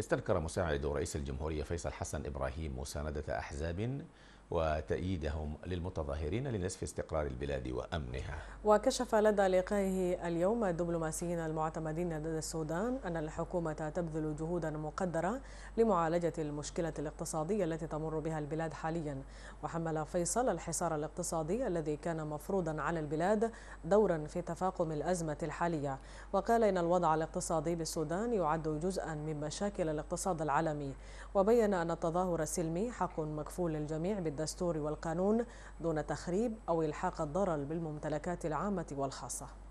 استذكر مساعد رئيس الجمهورية فيصل حسن إبراهيم مساندة أحزاب وتأييدهم للمتظاهرين لنسف استقرار البلاد وأمنها وكشف لدى لقائه اليوم الدبلوماسيين المعتمدين لدى السودان أن الحكومة تبذل جهودا مقدرة لمعالجة المشكلة الاقتصادية التي تمر بها البلاد حاليا وحمل فيصل الحصار الاقتصادي الذي كان مفروضا على البلاد دورا في تفاقم الأزمة الحالية وقال إن الوضع الاقتصادي بالسودان يعد جزءا من مشاكل الاقتصاد العالمي وبين أن التظاهر السلمي حق مكفول للجميع بالدولة الدستور والقانون دون تخريب أو إلحاق الضرر بالممتلكات العامة والخاصة